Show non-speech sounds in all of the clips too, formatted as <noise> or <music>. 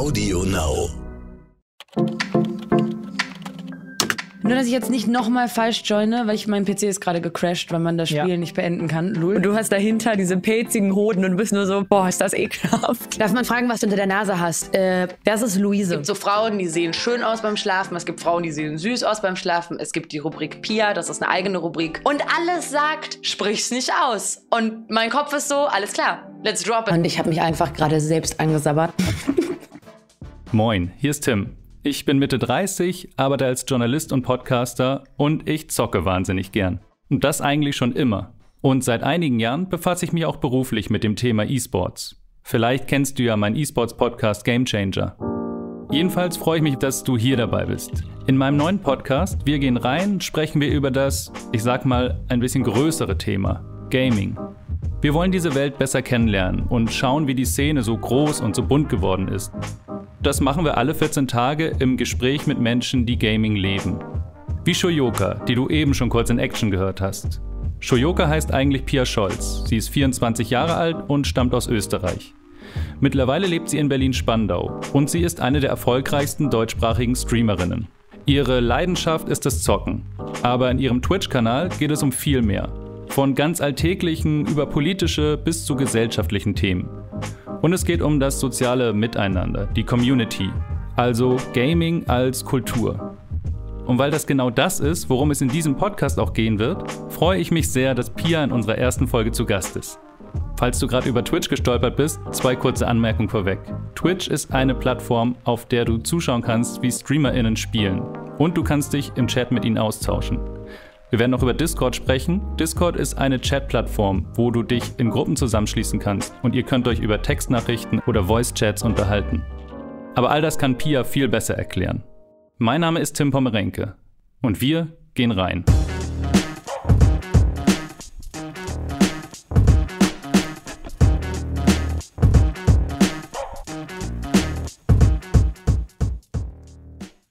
Audio Now. Nur, dass ich jetzt nicht nochmal falsch joine, weil ich mein PC ist gerade gecrashed, weil man das Spiel ja. nicht beenden kann. Lul. Und du hast dahinter diese pelzigen Hoden und bist nur so, boah, ist das ekelhaft. Darf man fragen, was du unter der Nase hast? Äh, das ist Luise. Es gibt so Frauen, die sehen schön aus beim Schlafen. Es gibt Frauen, die sehen süß aus beim Schlafen. Es gibt die Rubrik Pia, das ist eine eigene Rubrik. Und alles sagt, sprich's nicht aus. Und mein Kopf ist so, alles klar, let's drop it. Und ich habe mich einfach gerade selbst angesabbert. <laughs> Moin, hier ist Tim. Ich bin Mitte 30, arbeite als Journalist und Podcaster und ich zocke wahnsinnig gern. Und das eigentlich schon immer. Und seit einigen Jahren befasse ich mich auch beruflich mit dem Thema E-Sports. Vielleicht kennst du ja meinen E-Sports-Podcast Game Changer. Jedenfalls freue ich mich, dass du hier dabei bist. In meinem neuen Podcast Wir gehen rein sprechen wir über das, ich sag mal, ein bisschen größere Thema, Gaming. Wir wollen diese Welt besser kennenlernen und schauen, wie die Szene so groß und so bunt geworden ist. Das machen wir alle 14 Tage im Gespräch mit Menschen, die Gaming leben. Wie Shoyoka, die du eben schon kurz in Action gehört hast. Shoyoka heißt eigentlich Pia Scholz. Sie ist 24 Jahre alt und stammt aus Österreich. Mittlerweile lebt sie in Berlin-Spandau und sie ist eine der erfolgreichsten deutschsprachigen Streamerinnen. Ihre Leidenschaft ist das Zocken. Aber in ihrem Twitch-Kanal geht es um viel mehr. Von ganz alltäglichen über politische bis zu gesellschaftlichen Themen. Und es geht um das soziale Miteinander, die Community, also Gaming als Kultur. Und weil das genau das ist, worum es in diesem Podcast auch gehen wird, freue ich mich sehr, dass Pia in unserer ersten Folge zu Gast ist. Falls du gerade über Twitch gestolpert bist, zwei kurze Anmerkungen vorweg. Twitch ist eine Plattform, auf der du zuschauen kannst, wie StreamerInnen spielen. Und du kannst dich im Chat mit ihnen austauschen. Wir werden auch über Discord sprechen. Discord ist eine Chat-Plattform, wo du dich in Gruppen zusammenschließen kannst und ihr könnt euch über Textnachrichten oder Voice-Chats unterhalten. Aber all das kann Pia viel besser erklären. Mein Name ist Tim Pomerenke und wir gehen rein.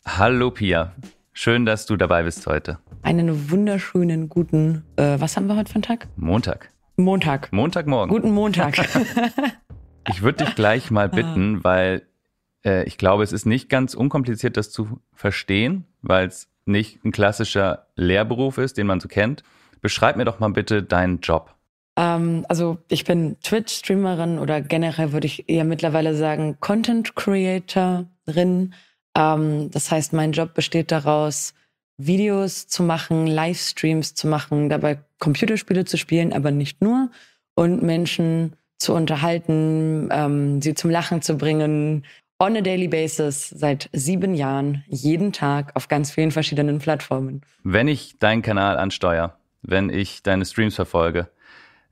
Hallo Pia, schön, dass du dabei bist heute einen wunderschönen guten, äh, was haben wir heute für einen Tag? Montag. Montag. Montagmorgen. Guten Montag. <laughs> ich würde dich gleich mal ah. bitten, weil äh, ich glaube, es ist nicht ganz unkompliziert, das zu verstehen, weil es nicht ein klassischer Lehrberuf ist, den man so kennt. Beschreib mir doch mal bitte deinen Job. Ähm, also ich bin Twitch-Streamerin oder generell würde ich eher mittlerweile sagen Content-Creatorin. Ähm, das heißt, mein Job besteht daraus, Videos zu machen, Livestreams zu machen, dabei Computerspiele zu spielen, aber nicht nur und Menschen zu unterhalten, ähm, sie zum Lachen zu bringen. On a daily basis seit sieben Jahren, jeden Tag auf ganz vielen verschiedenen Plattformen. Wenn ich deinen Kanal ansteuere, wenn ich deine Streams verfolge,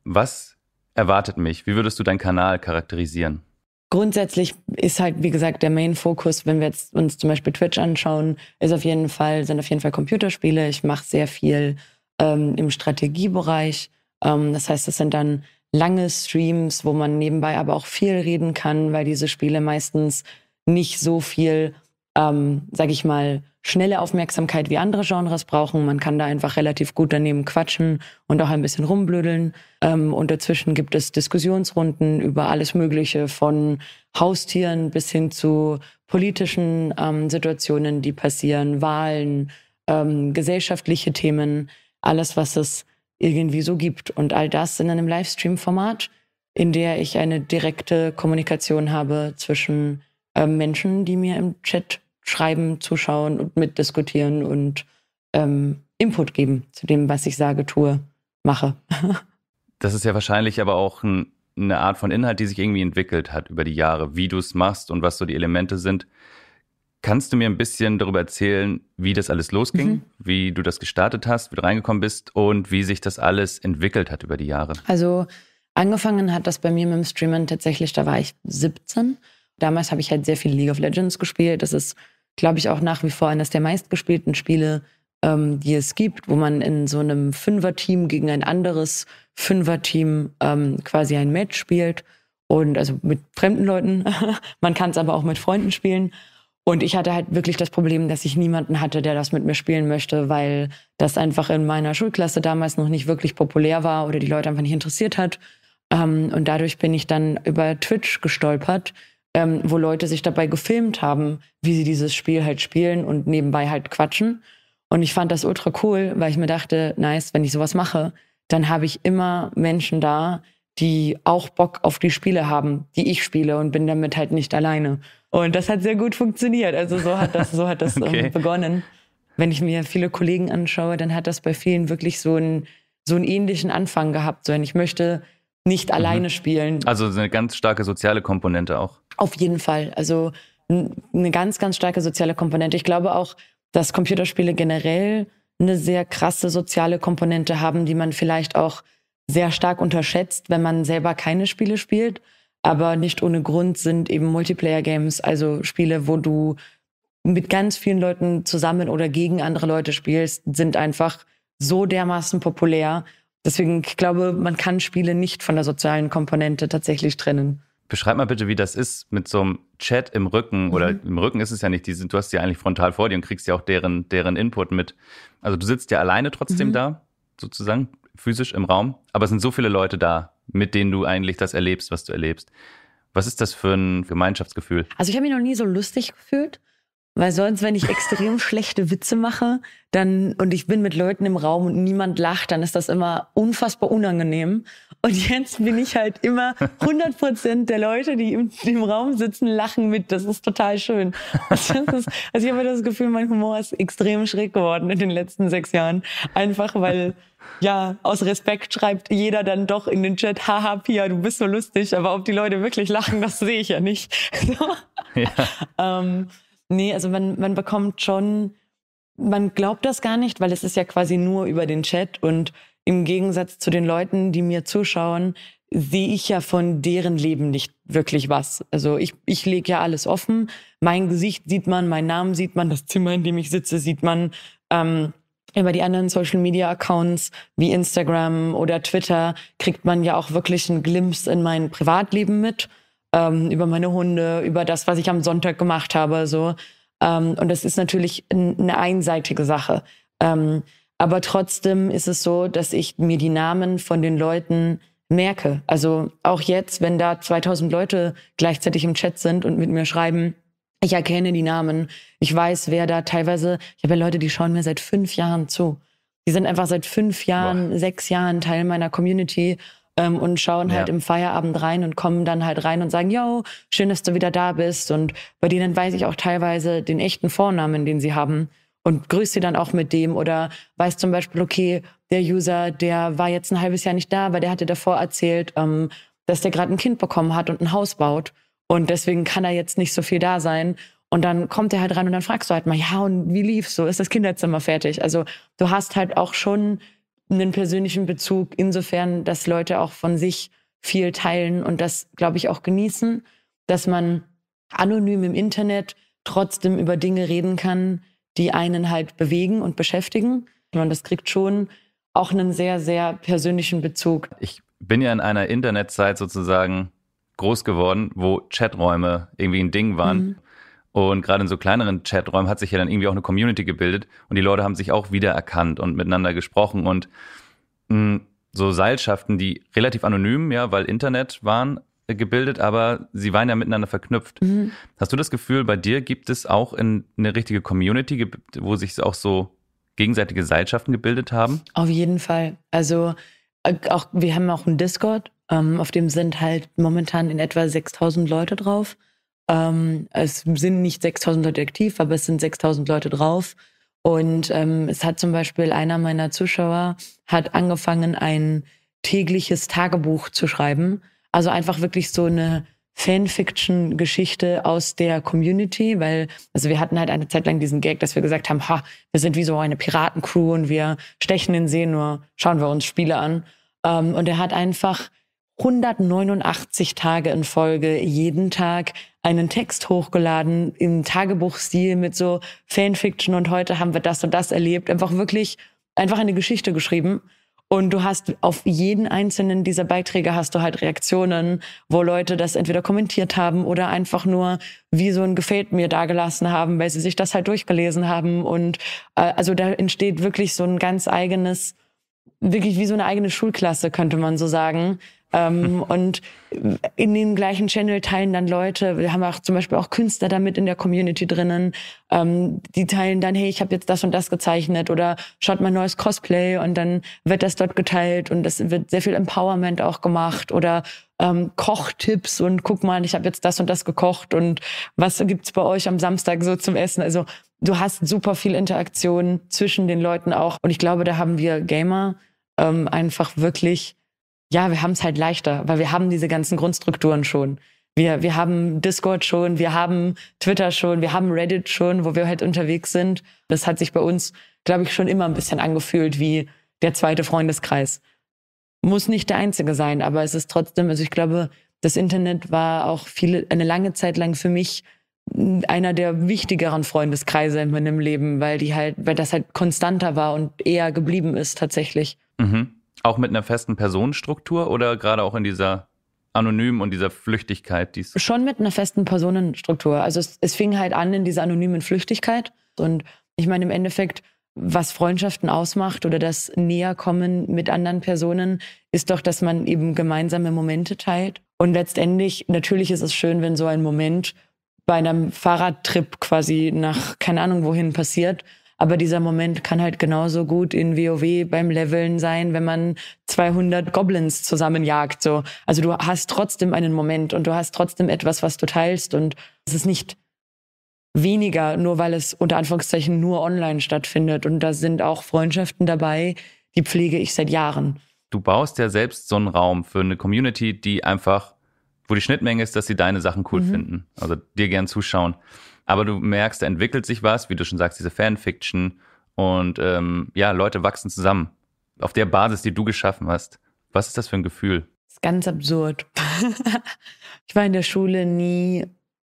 was erwartet mich? Wie würdest du deinen Kanal charakterisieren? grundsätzlich ist halt, wie gesagt, der Main-Fokus, wenn wir jetzt uns zum Beispiel Twitch anschauen, ist auf jeden Fall, sind auf jeden Fall Computerspiele. Ich mache sehr viel ähm, im Strategiebereich. Ähm, das heißt, das sind dann lange Streams, wo man nebenbei aber auch viel reden kann, weil diese Spiele meistens nicht so viel, ähm, sag ich mal, schnelle Aufmerksamkeit wie andere Genres brauchen. Man kann da einfach relativ gut daneben quatschen und auch ein bisschen rumblödeln. Ähm, und dazwischen gibt es Diskussionsrunden über alles Mögliche von Haustieren bis hin zu politischen ähm, Situationen, die passieren, Wahlen, ähm, gesellschaftliche Themen, alles, was es irgendwie so gibt. Und all das in einem Livestream-Format, in der ich eine direkte Kommunikation habe zwischen Menschen, die mir im Chat schreiben, zuschauen und mitdiskutieren und ähm, Input geben zu dem, was ich sage, tue, mache. <laughs> das ist ja wahrscheinlich aber auch ein, eine Art von Inhalt, die sich irgendwie entwickelt hat über die Jahre, wie du es machst und was so die Elemente sind. Kannst du mir ein bisschen darüber erzählen, wie das alles losging, mhm. wie du das gestartet hast, wie du reingekommen bist und wie sich das alles entwickelt hat über die Jahre? Also angefangen hat das bei mir mit dem Streamen tatsächlich, da war ich 17. Damals habe ich halt sehr viel League of Legends gespielt. Das ist glaube ich, auch nach wie vor eines der meistgespielten Spiele, ähm, die es gibt, wo man in so einem Fünfer-Team gegen ein anderes Fünfer-Team ähm, quasi ein Match spielt. Und also mit fremden Leuten. <laughs> man kann es aber auch mit Freunden spielen. Und ich hatte halt wirklich das Problem, dass ich niemanden hatte, der das mit mir spielen möchte, weil das einfach in meiner Schulklasse damals noch nicht wirklich populär war oder die Leute einfach nicht interessiert hat. Ähm, und dadurch bin ich dann über Twitch gestolpert, ähm, wo Leute sich dabei gefilmt haben, wie sie dieses Spiel halt spielen und nebenbei halt quatschen. Und ich fand das ultra cool, weil ich mir dachte, nice, wenn ich sowas mache, dann habe ich immer Menschen da, die auch Bock auf die Spiele haben, die ich spiele und bin damit halt nicht alleine. Und das hat sehr gut funktioniert. Also so hat das, so hat das <laughs> ähm, okay. begonnen. Wenn ich mir viele Kollegen anschaue, dann hat das bei vielen wirklich so einen, so einen ähnlichen Anfang gehabt. So, ich möchte nicht alleine mhm. spielen. Also eine ganz starke soziale Komponente auch. Auf jeden Fall. Also eine ganz, ganz starke soziale Komponente. Ich glaube auch, dass Computerspiele generell eine sehr krasse soziale Komponente haben, die man vielleicht auch sehr stark unterschätzt, wenn man selber keine Spiele spielt. Aber nicht ohne Grund sind eben Multiplayer-Games, also Spiele, wo du mit ganz vielen Leuten zusammen oder gegen andere Leute spielst, sind einfach so dermaßen populär, Deswegen, ich glaube, man kann Spiele nicht von der sozialen Komponente tatsächlich trennen. Beschreib mal bitte, wie das ist mit so einem Chat im Rücken. Oder mhm. im Rücken ist es ja nicht, die sind, du hast ja eigentlich frontal vor dir und kriegst ja auch deren, deren Input mit. Also du sitzt ja alleine trotzdem mhm. da, sozusagen, physisch im Raum. Aber es sind so viele Leute da, mit denen du eigentlich das erlebst, was du erlebst. Was ist das für ein Gemeinschaftsgefühl? Also ich habe mich noch nie so lustig gefühlt. Weil sonst, wenn ich extrem <laughs> schlechte Witze mache, dann und ich bin mit Leuten im Raum und niemand lacht, dann ist das immer unfassbar unangenehm. Und jetzt bin ich halt immer 100 Prozent der Leute, die im, im, Raum sitzen, lachen mit. Das ist total schön. Ist, also ich habe das Gefühl, mein Humor ist extrem schräg geworden in den letzten sechs Jahren. Einfach weil, ja, aus Respekt schreibt jeder dann doch in den Chat, haha, Pia, du bist so lustig. Aber ob die Leute wirklich lachen, das sehe ich ja nicht. So. <laughs> Ja. Ähm, Nee, also man, man bekommt schon, man glaubt das gar nicht, weil es ist ja quasi nur über den Chat und im Gegensatz zu den Leuten, die mir zuschauen, sehe ich ja von deren Leben nicht wirklich was. Also ich, ich lege ja alles offen. Mein Gesicht sieht man, mein Namen sieht man, das Zimmer, in dem ich sitze, sieht man. Ähm, über die anderen Social Media Accounts wie Instagram oder Twitter kriegt man ja auch wirklich einen Glimpse in mein Privatleben mit ähm, über meine Hunde, über das, was ich am Sonntag gemacht habe. So. Ähm, und das ist natürlich eine einseitige Sache. Ähm, aber trotzdem ist es so, dass ich mir die Namen von den Leuten merke. Also auch jetzt, wenn da 2000 Leute gleichzeitig im Chat sind und mit mir schreiben, ich erkenne die Namen, ich weiß, wer da teilweise, ich habe ja Leute, die schauen mir seit fünf Jahren zu. Die sind einfach seit fünf Jahren, Boah. sechs Jahren Teil meiner Community ähm, und schauen halt ja. halt im Feierabend rein und kommen dann halt rein und sagen, yo, schön, dass du wieder da bist. Und bei denen weiß ich auch teilweise den echten Vornamen, den sie haben und grüße sie dann auch mit dem oder weiß zum Beispiel, okay, der User, der war jetzt ein halbes Jahr nicht da, weil der hatte davor erzählt, ähm, dass der gerade ein Kind bekommen hat und ein Haus baut und deswegen kann er jetzt nicht so viel da sein. Und dann kommt er halt rein und dann fragst du halt mal, ja, und wie lief's so? Ist das Kinderzimmer fertig? Also du hast halt auch schon einen persönlichen Bezug, insofern, dass Leute auch von sich viel teilen und das, glaube ich, auch genießen, dass man anonym im Internet trotzdem über Dinge reden kann, die einen halt bewegen und beschäftigen. Und das kriegt schon auch einen sehr, sehr persönlichen Bezug. Ich bin ja in einer Internetzeit sozusagen groß geworden, wo Chaträume irgendwie ein Ding waren. Mhm. Und gerade in so kleineren Chaträumen hat sich ja dann irgendwie auch eine Community gebildet und die Leute haben sich auch wiedererkannt und miteinander gesprochen und mh, hm, so Seilschaften, die relativ anonym, ja, weil Internet waren, äh, gebildet, aber sie waren ja miteinander verknüpft. Mhm. Hast du das Gefühl, bei dir gibt es auch in, eine richtige Community, wo sich auch so gegenseitige Seilschaften gebildet haben? Auf jeden Fall. Also äh, auch, wir haben auch einen Discord, ähm, auf dem sind halt momentan in etwa 6000 Leute drauf. Ähm, es sind nicht 6000 Leute aktiv, aber es sind 6000 Leute drauf. Und ähm, es hat zum Beispiel einer meiner Zuschauer hat angefangen, ein tägliches Tagebuch zu schreiben. Also einfach wirklich so eine Fanfiction-Geschichte aus der Community, weil, also wir hatten halt eine Zeit lang diesen Gag, dass wir gesagt haben, ha, wir sind wie so eine Piratencrew und wir stechen in See, nur schauen wir uns Spiele an. Ähm, und er hat einfach 189 Tage in Folge jeden Tag einen Text hochgeladen im Tagebuchstil mit so Fanfiction und heute haben wir das und das erlebt. Einfach wirklich, einfach eine Geschichte geschrieben. Und du hast auf jeden einzelnen dieser Beiträge hast du halt Reaktionen, wo Leute das entweder kommentiert haben oder einfach nur wie so ein Gefällt mir dagelassen haben, weil sie sich das halt durchgelesen haben. Und äh, also da entsteht wirklich so ein ganz eigenes, wirklich wie so eine eigene Schulklasse, könnte man so sagen, ähm, <laughs> und in dem gleichen Channel teilen dann Leute, wir haben auch zum Beispiel auch Künstler damit in der Community drinnen, ähm, die teilen dann, hey, ich habe jetzt das und das gezeichnet oder schaut mal neues Cosplay und dann wird das dort geteilt und es wird sehr viel Empowerment auch gemacht oder ähm, Kochtipps und guck mal, ich habe jetzt das und das gekocht und was gibt's bei euch am Samstag so zum Essen? Also du hast super viel Interaktion zwischen den Leuten auch und ich glaube, da haben wir Gamer ähm, einfach wirklich ja, wir haben es halt leichter, weil wir haben diese ganzen Grundstrukturen schon. Wir, wir haben Discord schon, wir haben Twitter schon, wir haben Reddit schon, wo wir halt unterwegs sind. Das hat sich bei uns, glaube ich, schon immer ein bisschen angefühlt wie der zweite Freundeskreis. Muss nicht der einzige sein, aber es ist trotzdem, also ich glaube, das Internet war auch viele, eine lange Zeit lang für mich einer der wichtigeren Freundeskreise in meinem Leben, weil die halt, weil das halt konstanter war und eher geblieben ist tatsächlich. Mhm. Auch mit einer festen Personenstruktur oder gerade auch in dieser Anonymen und dieser Flüchtigkeit? Die's Schon mit einer festen Personenstruktur. Also es, es fing halt an in dieser anonymen Flüchtigkeit. Und ich meine, im Endeffekt, was Freundschaften ausmacht oder das Näherkommen mit anderen Personen, ist doch, dass man eben gemeinsame Momente teilt. Und letztendlich, natürlich ist es schön, wenn so ein Moment bei einem Fahrradtrip quasi nach keine Ahnung wohin passiert aber dieser Moment kann halt genauso gut in WoW beim Leveln sein, wenn man 200 Goblins zusammenjagt. So. Also du hast trotzdem einen Moment und du hast trotzdem etwas, was du teilst. Und es ist nicht weniger, nur weil es unter Anführungszeichen nur online stattfindet. Und da sind auch Freundschaften dabei, die pflege ich seit Jahren. Du baust ja selbst so einen Raum für eine Community, die einfach, wo die Schnittmenge ist, dass sie deine Sachen cool mhm. finden. Also dir gern zuschauen. Aber du merkst, da entwickelt sich was, wie du schon sagst, diese Fanfiction. Und ähm, ja, Leute wachsen zusammen. Auf der Basis, die du geschaffen hast. Was ist das für ein Gefühl? Das ist ganz absurd. <laughs> ich war in der Schule nie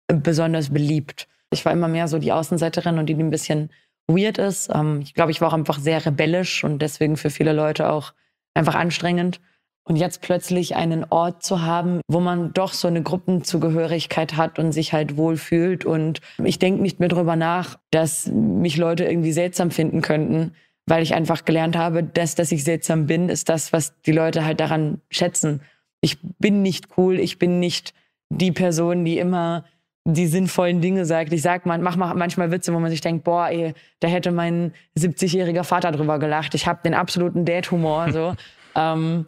besonders beliebt. Ich war immer mehr so die Außenseiterin und die, die ein bisschen weird ist. Ähm, ich glaube, ich war auch einfach sehr rebellisch und deswegen für viele Leute auch einfach anstrengend. Und jetzt plötzlich einen Ort zu haben, wo man doch so eine Gruppenzugehörigkeit hat und sich halt wohlfühlt. Und ich denke nicht mehr drüber nach, dass mich Leute irgendwie seltsam finden könnten, weil ich einfach gelernt habe, dass, dass ich seltsam bin, ist das, was die Leute halt daran schätzen. Ich bin nicht cool, ich bin nicht die Person, die immer die sinnvollen Dinge sagt. Ich sag mal, mach mal manchmal Witze, wo man sich denkt, boah, ey, da hätte mein 70-jähriger Vater drüber gelacht. Ich habe den absoluten Dad-Humor. So. <laughs> ähm,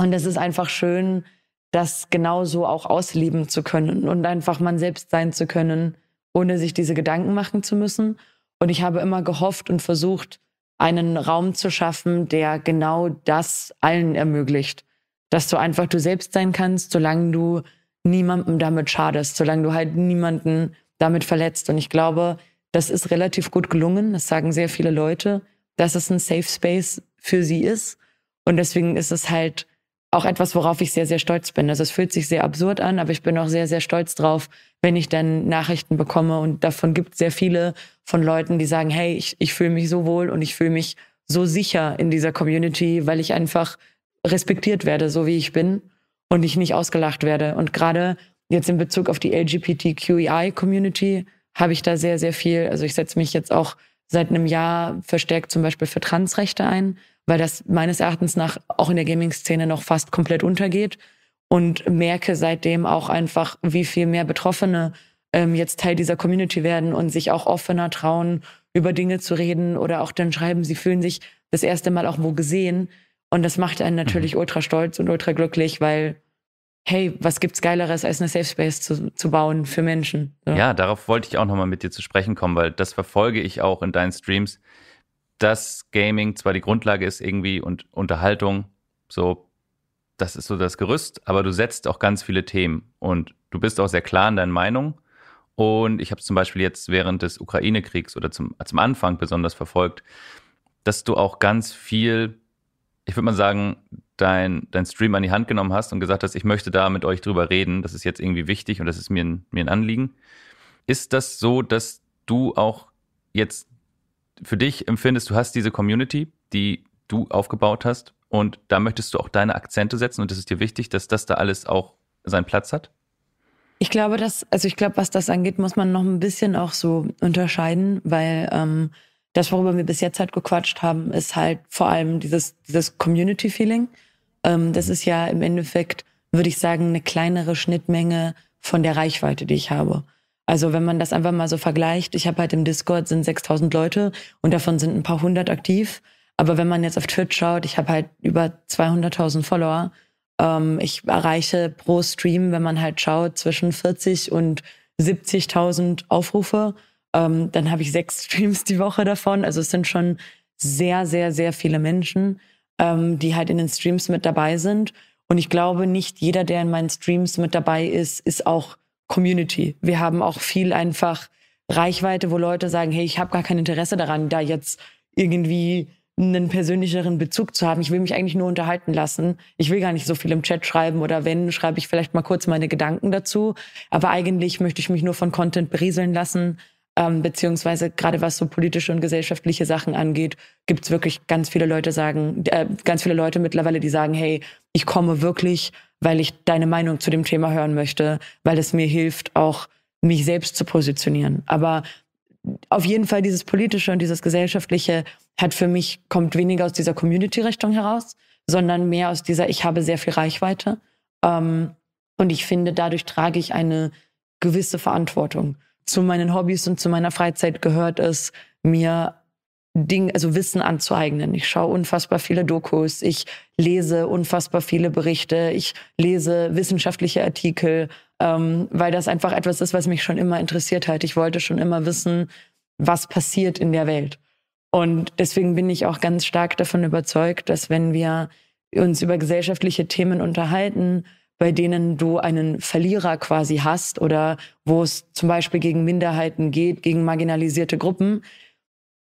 und es ist einfach schön, das genauso auch ausleben zu können und einfach man selbst sein zu können, ohne sich diese Gedanken machen zu müssen. Und ich habe immer gehofft und versucht, einen Raum zu schaffen, der genau das allen ermöglicht. Dass du einfach du selbst sein kannst, solange du niemandem damit schadest, solange du halt niemanden damit verletzt. Und ich glaube, das ist relativ gut gelungen. Das sagen sehr viele Leute, dass es ein Safe Space für sie ist. Und deswegen ist es halt auch etwas, worauf ich sehr, sehr stolz bin. Also es fühlt sich sehr absurd an, aber ich bin auch sehr, sehr stolz drauf, wenn ich dann Nachrichten bekomme. Und davon gibt es sehr viele von Leuten, die sagen, hey, ich, ich fühle mich so wohl und ich fühle mich so sicher in dieser Community, weil ich einfach respektiert werde, so wie ich bin und ich nicht ausgelacht werde. Und gerade jetzt in Bezug auf die LGBTQI-Community e habe ich da sehr, sehr viel. Also ich setze mich jetzt auch seit einem Jahr verstärkt zum Beispiel für Transrechte ein weil das meines Erachtens nach auch in der Gaming-Szene noch fast komplett untergeht und merke seitdem auch einfach, wie viel mehr Betroffene ähm, jetzt Teil dieser Community werden und sich auch offener trauen, über Dinge zu reden oder auch dann schreiben, sie fühlen sich das erste Mal auch wo gesehen. Und das macht einen natürlich mhm. ultra stolz und ultra glücklich, weil hey, was gibt's Geileres, als eine Safe Space zu, zu bauen für Menschen? So. Ja, darauf wollte ich auch nochmal mit dir zu sprechen kommen, weil das verfolge ich auch in deinen Streams, dass Gaming zwar die Grundlage ist irgendwie und Unterhaltung, so, das ist so das Gerüst, aber du setzt auch ganz viele Themen und du bist auch sehr klar in deinen Meinungen. Und ich habe zum Beispiel jetzt während des Ukraine-Kriegs oder zum, zum Anfang besonders verfolgt, dass du auch ganz viel, ich würde mal sagen, dein, dein Stream an die Hand genommen hast und gesagt hast, ich möchte da mit euch drüber reden, das ist jetzt irgendwie wichtig und das ist mir ein, mir ein Anliegen. Ist das so, dass du auch jetzt für dich empfindest, du hast diese Community, die du aufgebaut hast und da möchtest du auch deine Akzente setzen und es ist dir wichtig, dass das da alles auch seinen Platz hat? Ich glaube, dass, also ich glaube, was das angeht, muss man noch ein bisschen auch so unterscheiden, weil ähm, das, worüber wir bis jetzt halt gequatscht haben, ist halt vor allem dieses, dieses Community-Feeling. Ähm, das mhm. ist ja im Endeffekt, würde ich sagen, eine kleinere Schnittmenge von der Reichweite, die ich habe. Also wenn man das einfach mal so vergleicht, ich habe halt im Discord sind 6000 Leute und davon sind ein paar hundert aktiv. Aber wenn man jetzt auf Twitch schaut, ich habe halt über 200.000 Follower. Ähm, ich erreiche pro Stream, wenn man halt schaut, zwischen 40 und 70.000 Aufrufe. Ähm, dann habe ich sechs <laughs> Streams die Woche davon. Also es sind schon sehr, sehr, sehr viele Menschen, ähm, die halt in den Streams mit dabei sind. Und ich glaube, nicht jeder, der in meinen Streams mit dabei ist, ist auch Community. Wir haben auch viel einfach Reichweite, wo Leute sagen, hey, ich habe gar kein Interesse daran, da jetzt irgendwie einen persönlicheren Bezug zu haben. Ich will mich eigentlich nur unterhalten lassen. Ich will gar nicht so viel im Chat schreiben oder wenn, schreibe ich vielleicht mal kurz meine Gedanken dazu. Aber eigentlich möchte ich mich nur von Content berieseln lassen. Ähm, beziehungsweise gerade was so politische und gesellschaftliche Sachen angeht, gibt es wirklich ganz viele Leute sagen, äh, ganz viele Leute mittlerweile, die sagen, hey, ich komme wirklich weil ich deine Meinung zu dem Thema hören möchte, weil es mir hilft, auch mich selbst zu positionieren. Aber auf jeden Fall dieses politische und dieses gesellschaftliche hat für mich kommt weniger aus dieser Community-Richtung heraus, sondern mehr aus dieser ich habe sehr viel Reichweite ähm, und ich finde dadurch trage ich eine gewisse Verantwortung. Zu meinen Hobbys und zu meiner Freizeit gehört es mir Ding, also Wissen anzueignen. Ich schaue unfassbar viele Dokus, ich lese unfassbar viele Berichte, ich lese wissenschaftliche Artikel, ähm, weil das einfach etwas ist, was mich schon immer interessiert hat. Ich wollte schon immer wissen, was passiert in der Welt. Und deswegen bin ich auch ganz stark davon überzeugt, dass wenn wir uns über gesellschaftliche Themen unterhalten, bei denen du einen Verlierer quasi hast oder wo es zum Beispiel gegen Minderheiten geht, gegen marginalisierte Gruppen,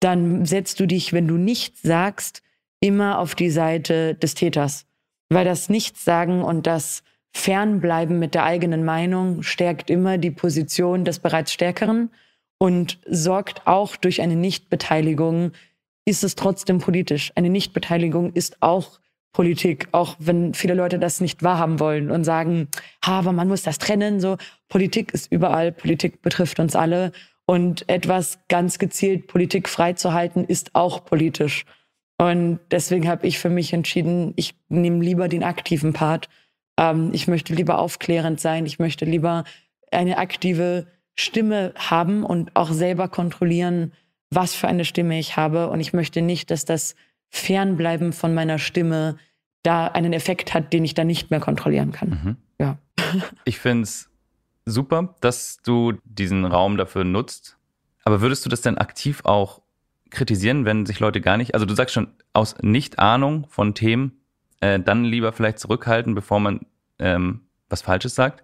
dann setzt du dich, wenn du nichts sagst, immer auf die Seite des Täters. Weil das Nichtsagen und das Fernbleiben mit der eigenen Meinung stärkt immer die Position des bereits Stärkeren und sorgt auch durch eine Nichtbeteiligung, ist es trotzdem politisch. Eine Nichtbeteiligung ist auch Politik, auch wenn viele Leute das nicht wahrhaben wollen und sagen, ha, aber man muss das trennen, so. Politik ist überall, Politik betrifft uns alle und etwas ganz gezielt Politik freizuhalten, ist auch politisch. Und deswegen habe ich für mich entschieden, ich nehme lieber den aktiven Part. Ähm, ich möchte lieber aufklärend sein. Ich möchte lieber eine aktive Stimme haben und auch selber kontrollieren, was für eine Stimme ich habe. Und ich möchte nicht, dass das Fernbleiben von meiner Stimme da einen Effekt hat, den ich dann nicht mehr kontrollieren kann. Mhm. Ja. Ich finde es super, dass du diesen Raum dafür nutzt. Aber würdest du das denn aktiv auch kritisieren, wenn sich Leute gar nicht, also du sagst schon, aus Nicht-Ahnung von Themen, äh, dann lieber vielleicht zurückhalten, bevor man ähm, was Falsches sagt.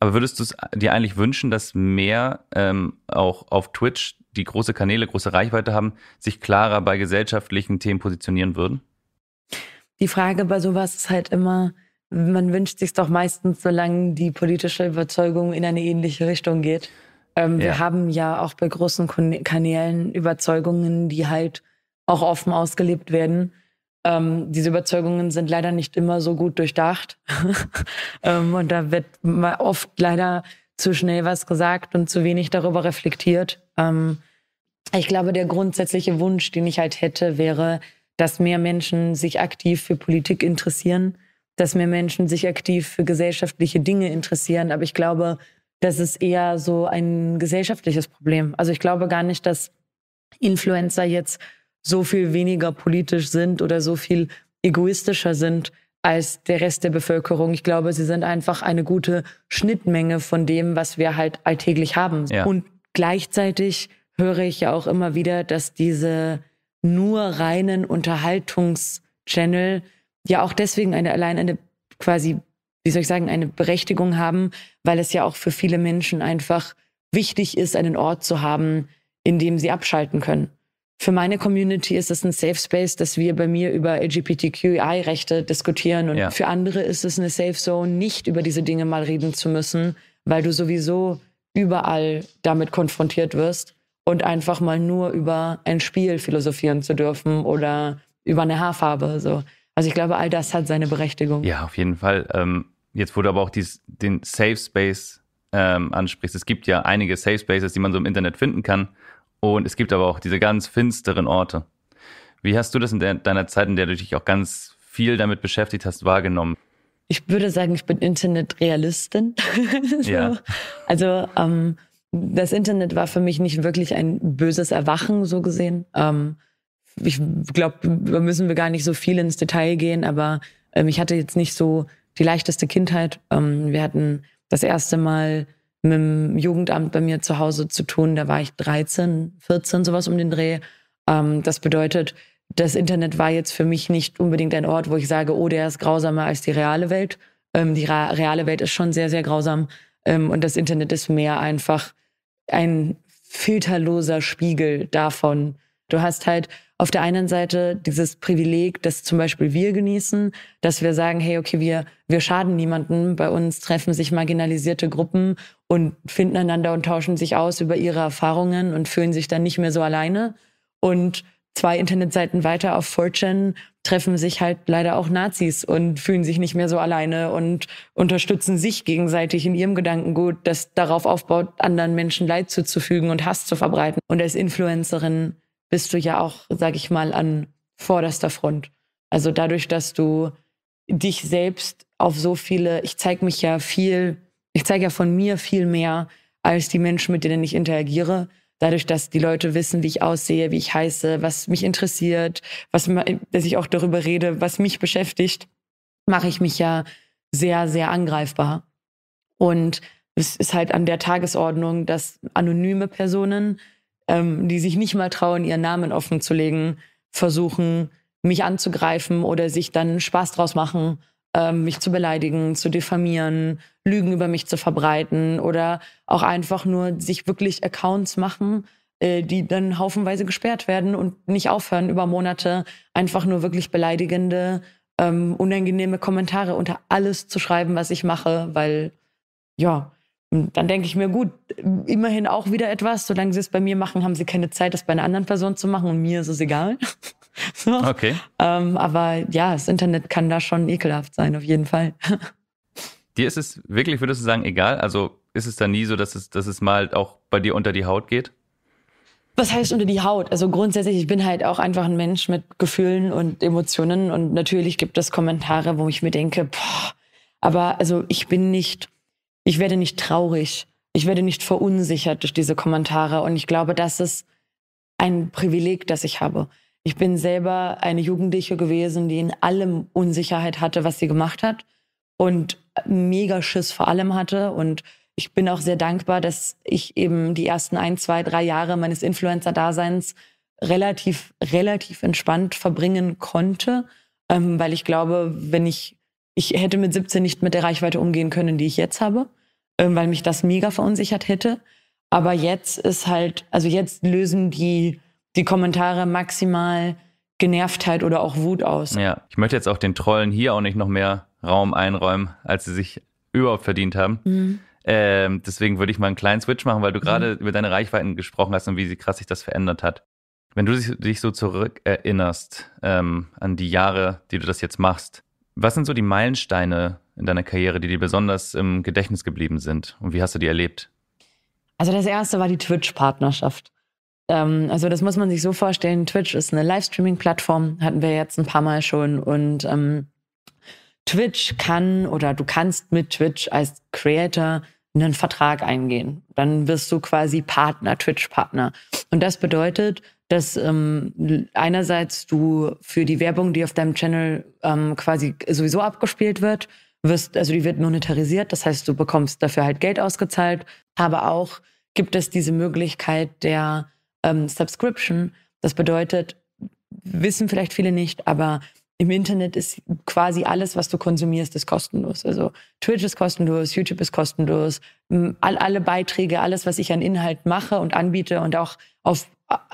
Aber würdest du es dir eigentlich wünschen, dass mehr ähm, auch auf Twitch, die große Kanäle, große Reichweite haben, sich klarer bei gesellschaftlichen Themen positionieren würden? Die Frage bei sowas ist halt immer, man wünscht sich doch meistens, solange die politische Überzeugung in eine ähnliche Richtung geht. Ähm, ja. Wir haben ja auch bei großen Kanälen Überzeugungen, die halt auch offen ausgelebt werden. Ähm, diese Überzeugungen sind leider nicht immer so gut durchdacht. <laughs> ähm, und da wird oft leider zu schnell was gesagt und zu wenig darüber reflektiert. Ähm, ich glaube, der grundsätzliche Wunsch, den ich halt hätte, wäre, dass mehr Menschen sich aktiv für Politik interessieren dass mehr Menschen sich aktiv für gesellschaftliche Dinge interessieren. Aber ich glaube, das ist eher so ein gesellschaftliches Problem. Also ich glaube gar nicht, dass Influencer jetzt so viel weniger politisch sind oder so viel egoistischer sind als der Rest der Bevölkerung. Ich glaube, sie sind einfach eine gute Schnittmenge von dem, was wir halt alltäglich haben. Ja. Und gleichzeitig höre ich ja auch immer wieder, dass diese nur reinen Unterhaltungschannel ja auch deswegen eine, allein eine quasi, wie soll ich sagen, eine Berechtigung haben, weil es ja auch für viele Menschen einfach wichtig ist, einen Ort zu haben, in dem sie abschalten können. Für meine Community ist es ein Safe Space, dass wir bei mir über LGBTQI-Rechte diskutieren und ja. für andere ist es eine Safe Zone, nicht über diese Dinge mal reden zu müssen, weil du sowieso überall damit konfrontiert wirst und einfach mal nur über ein Spiel philosophieren zu dürfen oder über eine Haarfarbe. So. Also ich glaube, all das hat seine Berechtigung. Ja, auf jeden Fall. Ähm, jetzt wurde aber auch dies, den Safe Space ähm, ansprichst. Es gibt ja einige Safe Spaces, die man so im Internet finden kann. Und es gibt aber auch diese ganz finsteren Orte. Wie hast du das in de deiner Zeit, in der du dich auch ganz viel damit beschäftigt hast, wahrgenommen? Ich würde sagen, ich bin Internetrealistin. <laughs> ja. Also ähm, das Internet war für mich nicht wirklich ein böses Erwachen, so gesehen. Ähm, ich glaube, da müssen wir gar nicht so viel ins Detail gehen, aber ähm, ich hatte jetzt nicht so die leichteste Kindheit. Ähm, wir hatten das erste Mal mit dem Jugendamt bei mir zu Hause zu tun. Da war ich 13, 14, sowas um den Dreh. Ähm, das bedeutet, das Internet war jetzt für mich nicht unbedingt ein Ort, wo ich sage, oh, der ist grausamer als die reale Welt. Ähm, die reale Welt ist schon sehr, sehr grausam. Ähm, und das Internet ist mehr einfach ein filterloser Spiegel davon, Du hast halt auf der einen Seite dieses Privileg, das zum Beispiel wir genießen, dass wir sagen, hey, okay, wir, wir schaden niemanden. Bei uns treffen sich marginalisierte Gruppen und finden einander und tauschen sich aus über ihre Erfahrungen und fühlen sich dann nicht mehr so alleine. Und zwei Internetseiten weiter auf 4chan treffen sich halt leider auch Nazis und fühlen sich nicht mehr so alleine und unterstützen sich gegenseitig in ihrem Gedankengut, das darauf aufbaut, anderen Menschen Leid zuzufügen und Hass zu verbreiten. Und als Influencerin bist du ja auch, sag ich mal, an vorderster Front. Also dadurch, dass du dich selbst auf so viele, ich zeige mich ja viel, ich zeige ja von mir viel mehr als die Menschen, mit denen ich interagiere. Dadurch, dass die Leute wissen, wie ich aussehe, wie ich heiße, was mich interessiert, was, dass ich auch darüber rede, was mich beschäftigt, mache ich mich ja sehr, sehr angreifbar. Und es ist halt an der Tagesordnung, dass anonyme Personen ähm, die sich nicht mal trauen, ihren Namen offen zu legen, versuchen, mich anzugreifen oder sich dann Spaß draus machen, ähm, mich zu beleidigen, zu diffamieren, Lügen über mich zu verbreiten oder auch einfach nur sich wirklich Accounts machen, äh, die dann haufenweise gesperrt werden und nicht aufhören über Monate, einfach nur wirklich beleidigende, ähm, unangenehme Kommentare unter alles zu schreiben, was ich mache, weil ja, und dann denke ich mir, gut, immerhin auch wieder etwas. Solange sie es bei mir machen, haben sie keine Zeit, das bei einer anderen Person zu machen. Und mir ist es egal. <laughs> so. Okay. Ähm, aber ja, das Internet kann da schon ekelhaft sein, auf jeden Fall. <laughs> dir ist es wirklich, würdest du sagen, egal? Also ist es dann nie so, dass es, dass es mal auch bei dir unter die Haut geht? Was heißt unter die Haut? Also grundsätzlich, ich bin halt auch einfach ein Mensch mit Gefühlen und Emotionen und natürlich gibt es Kommentare, wo ich mir denke, boah, aber also ich bin nicht ich werde nicht traurig, ich werde nicht verunsichert durch diese Kommentare. Und ich glaube, das ist ein Privileg, das ich habe. Ich bin selber eine Jugendliche gewesen, die in allem Unsicherheit hatte, was sie gemacht hat und mega Schiss vor allem hatte. Und ich bin auch sehr dankbar, dass ich eben die ersten ein, zwei, drei Jahre meines Influencer-Daseins relativ, relativ entspannt verbringen konnte, ähm, weil ich glaube, wenn ich ich hätte mit 17 nicht mit der Reichweite umgehen können, die ich jetzt habe, ähm, weil mich das mega verunsichert hätte. Aber jetzt ist halt, also jetzt lösen die, die Kommentare maximal Genervtheit oder auch Wut aus. Ja, ich möchte jetzt auch den Trollen hier auch nicht noch mehr Raum einräumen, als sie sich überhaupt verdient haben. Mhm. Ähm, deswegen würde ich mal einen kleinen Switch machen, weil du mhm. gerade mhm. über deine Reichweiten gesprochen hast und wie krass sich das verändert hat. Wenn du dich, dich so zurückerinnerst ähm, an die Jahre, die du das jetzt machst, was sind so die Meilensteine in deiner Karriere, die dir besonders im Gedächtnis geblieben sind? Und wie hast du die erlebt? Also das erste war die Twitch-Partnerschaft. Ähm, also das muss man sich so vorstellen. Twitch ist eine Livestreaming-Plattform, hatten wir jetzt ein paar Mal schon. Und ähm, Twitch kann oder du kannst mit Twitch als Creator einen Vertrag eingehen. Dann wirst du quasi Partner, Twitch-Partner. Und das bedeutet, dass ähm, einerseits du für die Werbung, die auf deinem Channel ähm, quasi sowieso abgespielt wird, wirst, also die wird monetarisiert, das heißt, du bekommst dafür halt Geld ausgezahlt, aber auch gibt es diese Möglichkeit der ähm, Subscription. Das bedeutet, wissen vielleicht viele nicht, aber im Internet ist quasi alles, was du konsumierst, ist kostenlos. Also Twitch ist kostenlos, YouTube ist kostenlos, all, alle Beiträge, alles, was ich an Inhalt mache und anbiete und auch auf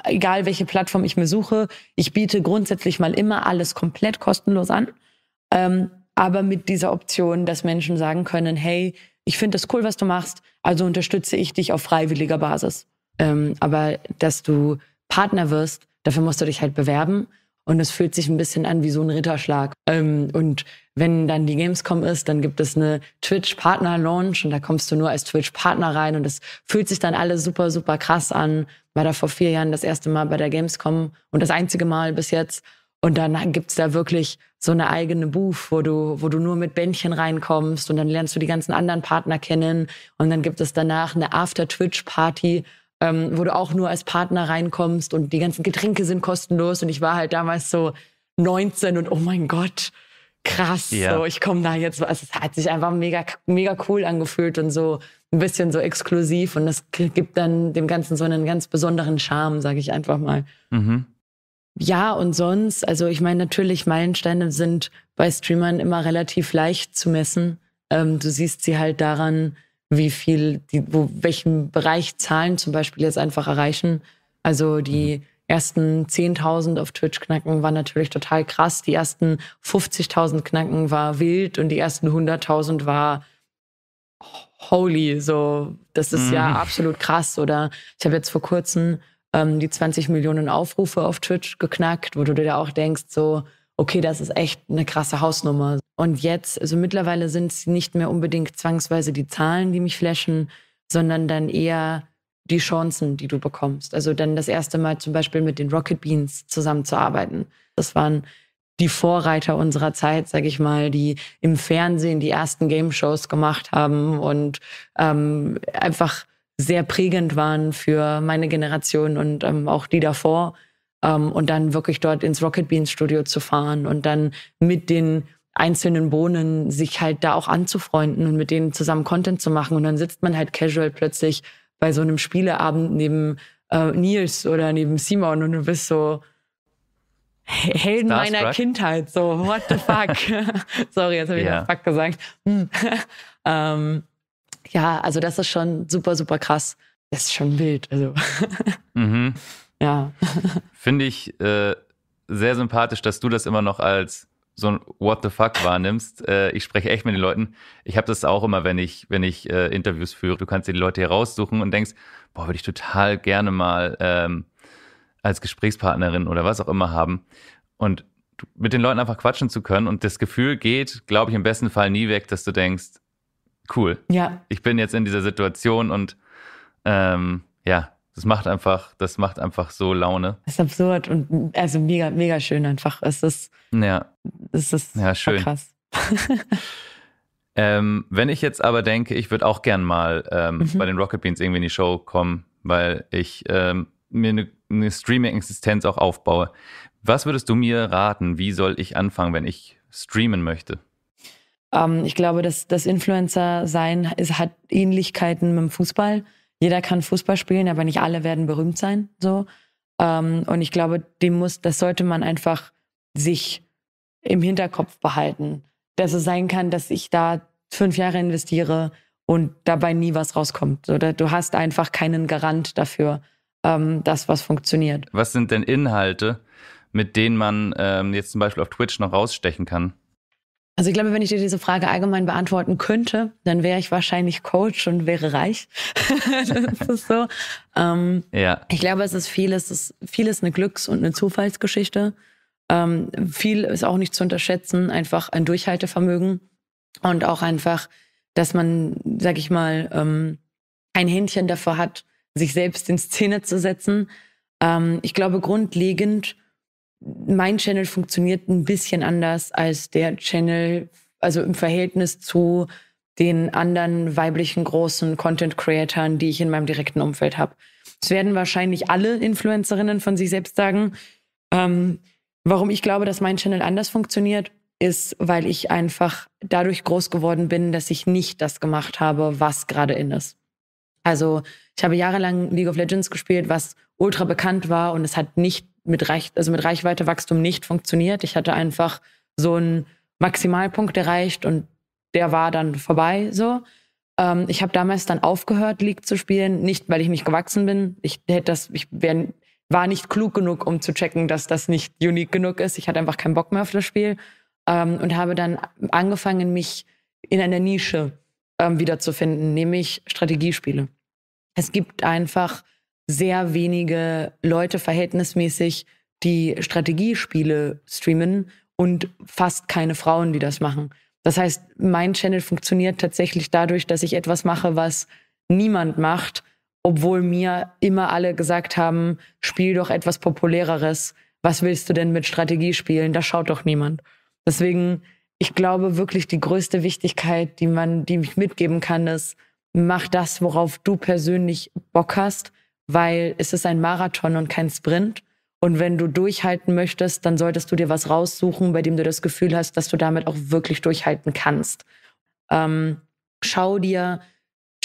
äh, egal welche Plattform ich mir suche, ich biete grundsätzlich mal immer alles komplett kostenlos an. Ähm, aber mit dieser Option, dass Menschen sagen können, hey, ich finde das cool, was du machst, also unterstütze ich dich auf freiwilliger Basis. Ähm, aber dass du Partner wirst, dafür musst du dich halt bewerben und es fühlt sich ein bisschen an wie so ein Ritterschlag. Ähm, und wenn dann die Gamescom ist, dann gibt es eine Twitch-Partner-Launch und da kommst du nur als Twitch-Partner rein und es fühlt sich dann alles super, super krass an. War da vor vier Jahren das erste Mal bei der Gamescom und das einzige Mal bis jetzt. Und dann gibt's da wirklich so eine eigene Booth, wo du, wo du nur mit Bändchen reinkommst und dann lernst du die ganzen anderen Partner kennen. Und dann gibt es danach eine After-Twitch-Party, ähm, wo du auch nur als Partner reinkommst und die ganzen Getränke sind kostenlos. Und ich war halt damals so 19 und oh mein Gott, krass, yeah. so ich komme da jetzt. Also es hat sich einfach mega, mega cool angefühlt und so ein bisschen so exklusiv. Und das gibt dann dem Ganzen so einen ganz besonderen Charme, sage ich einfach mal. Mhm. Ja, und sonst, also ich meine, natürlich, Meilensteine sind bei Streamern immer relativ leicht zu messen. Ähm, du siehst sie halt daran, wie viel, die, wo, welchen Bereich Zahlen zum Beispiel jetzt einfach erreichen. Also die mhm. ersten 10.000 auf Twitch knacken war natürlich total krass. Die ersten 50.000 knacken war wild und die ersten 100.000 war holy. So, das ist mhm. ja absolut krass. Oder ich habe jetzt vor kurzem ähm, die 20 Millionen Aufrufe auf Twitch geknackt, wo du dir auch denkst, so, okay, das ist echt eine krasse Hausnummer. Und jetzt, also mittlerweile sind es nicht mehr unbedingt zwangsweise die Zahlen, die mich flashen, sondern dann eher die Chancen, die du bekommst. Also dann das erste Mal zum Beispiel mit den Rocket Beans zusammenzuarbeiten. Das waren die Vorreiter unserer Zeit, sag ich mal, die im Fernsehen die ersten Game-Shows gemacht haben und ähm, einfach sehr prägend waren für meine Generation und ähm, auch die davor. Ähm, und dann wirklich dort ins Rocket Beans Studio zu fahren und dann mit den einzelnen Bohnen, sich halt da auch anzufreunden und mit denen zusammen Content zu machen. Und dann sitzt man halt casual plötzlich bei so einem Spieleabend neben äh, Nils oder neben Simon und du bist so Helden Starstruck. meiner Kindheit. So, what the fuck? <laughs> Sorry, jetzt habe ich yeah. fuck gesagt. Hm. <laughs> ähm, ja, also das ist schon super, super krass. Das ist schon wild. Also. <laughs> mhm. Ja. Finde ich äh, sehr sympathisch, dass du das immer noch als so ein What the fuck wahrnimmst. Äh, ich spreche echt mit den Leuten. Ich habe das auch immer, wenn ich, wenn ich äh, Interviews führe. Du kannst dir die Leute hier raussuchen und denkst, boah, würde ich total gerne mal ähm, als Gesprächspartnerin oder was auch immer haben. Und mit den Leuten einfach quatschen zu können und das Gefühl geht, glaube ich, im besten Fall nie weg, dass du denkst, cool, ja. ich bin jetzt in dieser Situation und ähm, ja, das macht einfach, das macht einfach so Laune. Das ist absurd und also mega, mega schön einfach. Es ist ja. Es ist ja, schön. krass. <laughs> ähm, wenn ich jetzt aber denke, ich würde auch gern mal ähm, mhm. bei den Rocket Beans irgendwie in die Show kommen, weil ich ähm, mir eine, eine Streaming-Existenz auch aufbaue. Was würdest du mir raten? Wie soll ich anfangen, wenn ich streamen möchte? Um, ähm, ich glaube, dass das Influencer-Sein hat Ähnlichkeiten mit dem Fußball. Jeder kann Fußball spielen, aber nicht alle werden berühmt sein. So. Um, ähm, und ich glaube, dem muss, das sollte man einfach sich im Hinterkopf behalten, dass es sein kann, dass ich da fünf Jahre investiere und dabei nie was rauskommt. Oder du hast einfach keinen Garant dafür, ähm, dass was funktioniert. Was sind denn Inhalte, mit denen man ähm, jetzt zum Beispiel auf Twitch noch rausstechen kann? Also ich glaube, wenn ich dir diese Frage allgemein beantworten könnte, dann wäre ich wahrscheinlich Coach und wäre reich. <laughs> das ist so. Ähm, ja. Ich glaube, es ist vieles, es ist vieles eine Glücks- und eine Zufallsgeschichte. Ähm, viel ist auch nicht zu unterschätzen, einfach ein Durchhaltevermögen und auch einfach, dass man, sag ich mal, ähm, ein Händchen davor hat, sich selbst in Szene zu setzen. Ähm, ich glaube, grundlegend, mein Channel funktioniert ein bisschen anders als der Channel, also im Verhältnis zu den anderen weiblichen großen Content-Creatoren, die ich in meinem direkten Umfeld habe. Es werden wahrscheinlich alle Influencerinnen von sich selbst sagen, ähm, Warum ich glaube, dass mein Channel anders funktioniert, ist, weil ich einfach dadurch groß geworden bin, dass ich nicht das gemacht habe, was gerade in ist. Also ich habe jahrelang League of Legends gespielt, was ultra bekannt war und es hat nicht mit, Reich, also mit Reichweitewachstum nicht funktioniert. Ich hatte einfach so einen Maximalpunkt erreicht und der war dann vorbei so. Ähm, ich habe damals dann aufgehört, League zu spielen, nicht weil ich nicht gewachsen bin. Ich hätte das, ich wäre war nicht klug genug, um zu checken, dass das nicht unique genug ist. Ich hatte einfach keinen Bock mehr auf das Spiel ähm, und habe dann angefangen, mich in einer Nische ähm, wiederzufinden, nämlich Strategiespiele. Es gibt einfach sehr wenige Leute verhältnismäßig, die Strategiespiele streamen und fast keine Frauen, die das machen. Das heißt, mein Channel funktioniert tatsächlich dadurch, dass ich etwas mache, was niemand macht obwohl mir immer alle gesagt haben, spiel doch etwas Populäreres. Was willst du denn mit Strategie spielen? Da schaut doch niemand. Deswegen, ich glaube wirklich, die größte Wichtigkeit, die man, die ich mitgeben kann, ist, mach das, worauf du persönlich Bock hast, weil es ist ein Marathon und kein Sprint. Und wenn du durchhalten möchtest, dann solltest du dir was raussuchen, bei dem du das Gefühl hast, dass du damit auch wirklich durchhalten kannst. Ähm, schau dir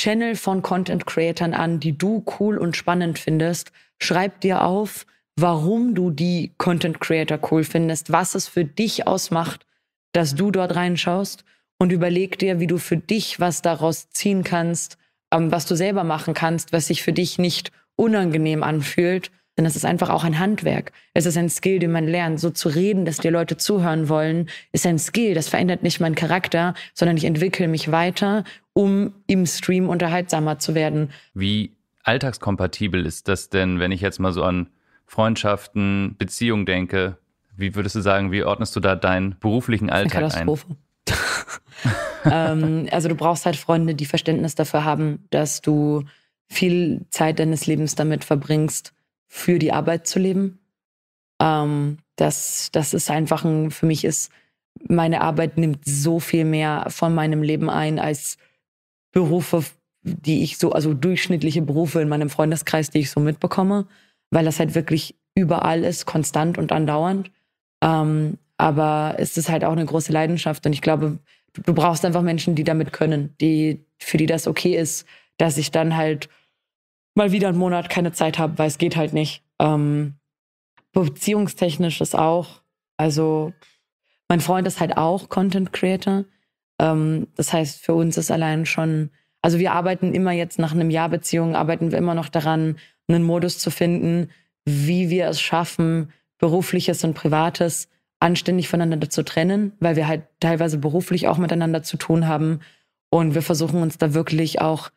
Channel von Content Creatern an, die du cool und spannend findest. Schreib dir auf, warum du die Content Creator cool findest, was es für dich ausmacht, dass du dort reinschaust und überleg dir, wie du für dich was daraus ziehen kannst, ähm, was du selber machen kannst, was sich für dich nicht unangenehm anfühlt, denn es ist einfach auch ein Handwerk. Es ist ein Skill, den man lernt. So zu reden, dass dir Leute zuhören wollen, ist ein Skill. Das verändert nicht meinen Charakter, sondern ich entwickle mich weiter, um im Stream unterhaltsamer zu werden. Wie alltagskompatibel ist das denn, wenn ich jetzt mal so an Freundschaften, Beziehungen denke? Wie würdest du sagen, wie ordnest du da deinen beruflichen Alltag Katastrophe. ein? <laughs> ähm, also du brauchst halt Freunde, die Verständnis dafür haben, dass du viel Zeit deines Lebens damit verbringst, für die Arbeit zu leben. Ähm, das, das ist einfach ein, für mich ist, meine Arbeit nimmt so viel mehr von meinem Leben ein als Berufe, die ich so, also durchschnittliche Berufe in meinem Freundeskreis, die ich so mitbekomme, weil das halt wirklich überall ist, konstant und andauernd. Ähm, aber es ist halt auch eine große Leidenschaft und ich glaube, du, brauchst einfach Menschen, die damit können, die, für die das okay ist, dass ich dann halt mal wieder einen Monat keine Zeit habe, weil es geht halt nicht. Ähm, beziehungstechnisch ist auch, also mein Freund ist halt auch Content Creator. Ähm, das heißt, für uns ist allein schon, also wir arbeiten immer jetzt nach einem Jahr Beziehung, arbeiten wir immer noch daran, einen Modus zu finden, wie wir es schaffen, berufliches und privates anständig voneinander zu trennen, weil wir halt teilweise beruflich auch miteinander zu tun haben. Und wir versuchen uns da wirklich auch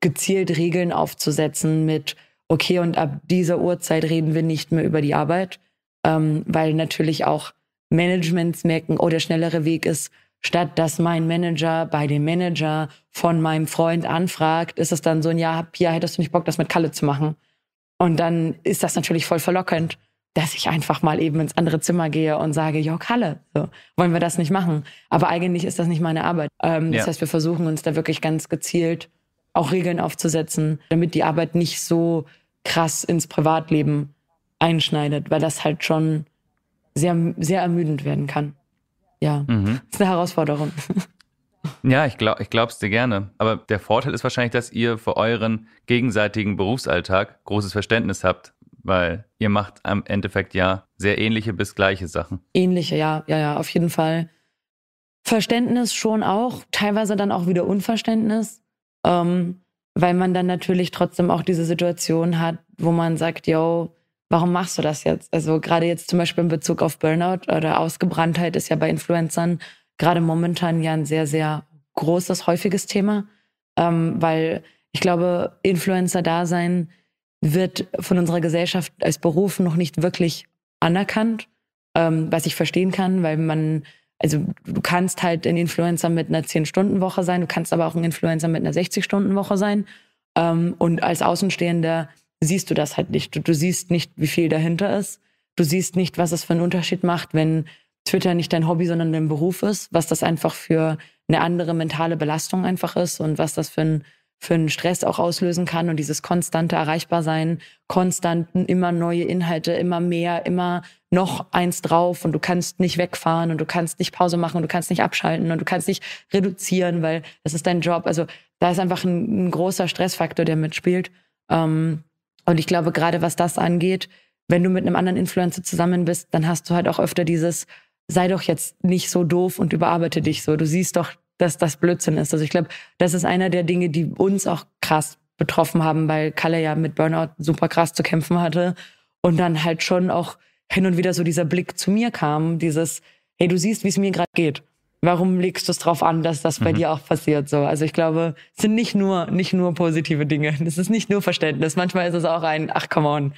gezielt Regeln aufzusetzen mit, okay, und ab dieser Uhrzeit reden wir nicht mehr über die Arbeit, ähm, weil natürlich auch Managements merken, oh, der schnellere Weg ist, statt dass mein Manager bei dem Manager von meinem Freund anfragt, ist es dann so ein, ja, Pia, hättest du nicht Bock, das mit Kalle zu machen? Und dann ist das natürlich voll verlockend, dass ich einfach mal eben ins andere Zimmer gehe und sage, jo, Kalle, so, wollen wir das nicht machen? Aber eigentlich ist das nicht meine Arbeit. Ähm, ja. Das heißt, wir versuchen uns da wirklich ganz gezielt auch Regeln aufzusetzen, damit die Arbeit nicht so krass ins Privatleben einschneidet, weil das halt schon sehr, sehr ermüdend werden kann. Ja, mhm. <laughs> ist eine Herausforderung. Ja, ich glaube ich glaub's dir gerne. Aber der Vorteil ist wahrscheinlich, dass ihr für euren gegenseitigen Berufsalltag großes Verständnis habt, weil ihr macht am Endeffekt ja sehr ähnliche bis gleiche Sachen. Ähnliche, ja, ja, ja, auf jeden Fall. Verständnis schon auch, teilweise dann auch wieder Unverständnis. Ähm, weil man dann natürlich trotzdem auch diese Situation hat, wo man sagt, yo, warum machst du das jetzt? Also gerade jetzt zum Beispiel in Bezug auf Burnout oder Ausgebranntheit ist ja bei Influencern gerade momentan ja ein sehr, sehr großes, häufiges Thema, ähm, weil ich glaube, Influencer-Dasein wird von unserer Gesellschaft als Beruf noch nicht wirklich anerkannt, ähm, was ich verstehen kann, weil man also du kannst halt ein Influencer mit einer 10-Stunden-Woche sein, du kannst aber auch ein Influencer mit einer 60-Stunden-Woche sein. Ähm, und als Außenstehender siehst du das halt nicht. Du, du siehst nicht, wie viel dahinter ist. Du siehst nicht, was es für einen Unterschied macht, wenn Twitter nicht dein Hobby, sondern dein Beruf ist, was das einfach für eine andere mentale Belastung einfach ist und was das für einen für einen Stress auch auslösen kann und dieses konstante Erreichbarsein, konstanten, immer neue Inhalte, immer mehr, immer noch eins drauf und du kannst nicht wegfahren und du kannst nicht Pause machen und du kannst nicht abschalten und du kannst nicht reduzieren, weil das ist dein Job. Also da ist einfach ein, ein großer Stressfaktor, der mitspielt. Ähm, und ich glaube, gerade was das angeht, wenn du mit einem anderen Influencer zusammen bist, dann hast du halt auch öfter dieses, sei doch jetzt nicht so doof und überarbeite dich so. Du siehst doch, dass das Blödsinn ist. Also ich glaube, das ist einer der Dinge, die uns auch krass betroffen haben, weil Kalle ja mit Burnout super krass zu kämpfen hatte und dann halt schon auch hin und wieder so dieser Blick zu mir kam, dieses, hey, du siehst, wie es mir gerade geht. Warum legst du es drauf an, dass das bei mhm. dir auch passiert? So, also ich glaube, es sind nicht nur, nicht nur positive Dinge. Es ist nicht nur Verständnis. Manchmal ist es auch ein, ach, come on.